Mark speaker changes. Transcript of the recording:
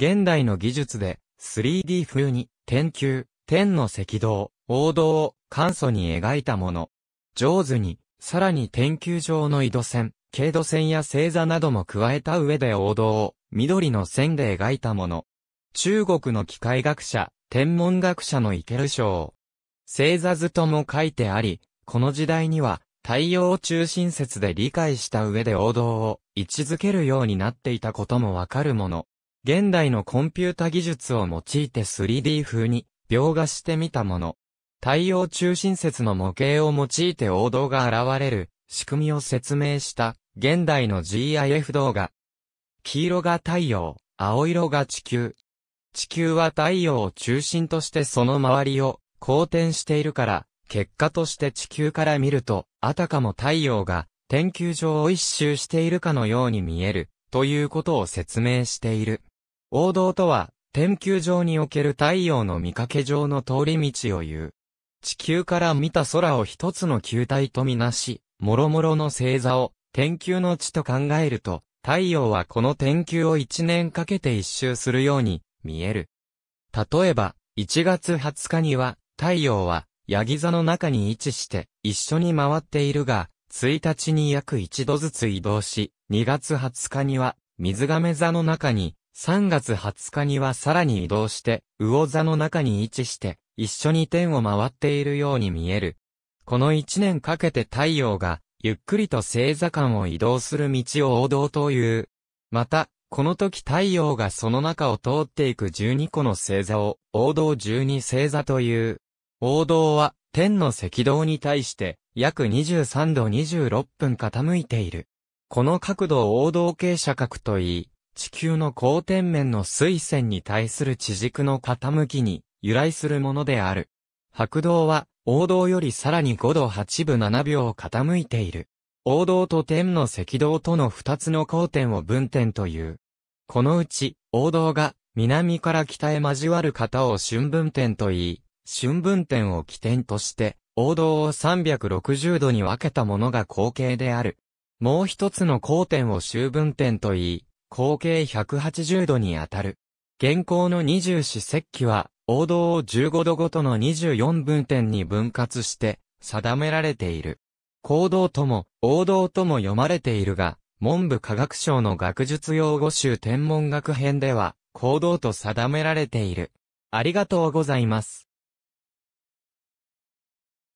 Speaker 1: 現代の技術で 3D 風に天球、天の赤道、王道を簡素に描いたもの。上手に、さらに天球上の緯度線、経度線や星座なども加えた上で王道を緑の線で描いたもの。中国の機械学者、天文学者のイケル賞。星座図とも書いてあり、この時代には太陽を中心説で理解した上で王道を位置づけるようになっていたこともわかるもの。現代のコンピュータ技術を用いて 3D 風に描画してみたもの。太陽中心説の模型を用いて王道が現れる仕組みを説明した現代の GIF 動画。黄色が太陽、青色が地球。地球は太陽を中心としてその周りを公転しているから、結果として地球から見ると、あたかも太陽が天球上を一周しているかのように見える、ということを説明している。王道とは、天球上における太陽の見かけ上の通り道を言う。地球から見た空を一つの球体とみなし、諸々の星座を天球の地と考えると、太陽はこの天球を一年かけて一周するように見える。例えば、1月20日には、太陽は、ヤギ座の中に位置して、一緒に回っているが、1日に約1度ずつ移動し、2月20日には、水亀座の中に、3月20日にはさらに移動して、魚座の中に位置して、一緒に天を回っているように見える。この1年かけて太陽が、ゆっくりと星座間を移動する道を王道という。また、この時太陽がその中を通っていく12個の星座を、王道12星座という。王道は、天の赤道に対して、約23度26分傾いている。この角度を王道傾斜角といい、地球の光点面の水線に対する地軸の傾きに由来するものである。白道は、王道よりさらに5度8分7秒傾いている。王道と天の赤道との2つの交点を分点という。このうち、王道が南から北へ交わる方を春分点と言い、春分点を起点として、王道を360度に分けたものが後継である。もう一つの交点を秋分点と言い、口径180度にあたる。現行の二十四節気は、王道を15度ごとの24分点に分割して、定められている。行道とも、王道とも読まれているが、文部科学省の学術用語集天文学編では、行道と定められている。ありがとうございます。